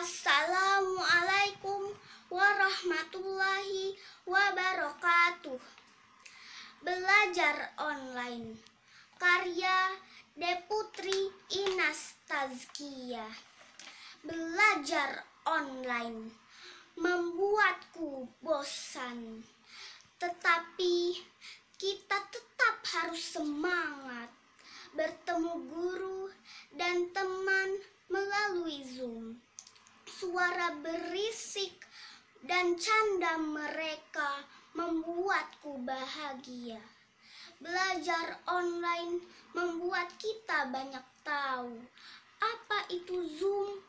Assalamualaikum warahmatullahi wabarakatuh. Belajar online karya Deputri Inas Tazkia. Belajar online membuatku bosan. Tetapi kita tetap harus semangat bertemu guru suara berisik dan canda mereka membuatku bahagia. Belajar online membuat kita banyak tahu apa itu Zoom,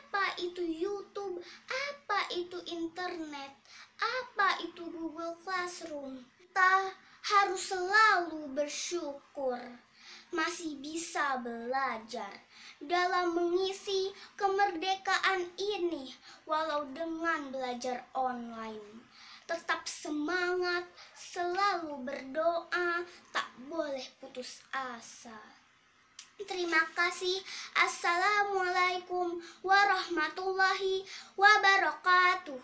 apa itu YouTube, apa itu internet, apa itu Google Classroom. Kita harus selalu bersyukur masih bisa belajar dalam mengisi kemerdekaan walau dengan belajar online. Tetap semangat, selalu berdoa, tak boleh putus asa. Terima kasih. Assalamualaikum warahmatullahi wabarakatuh.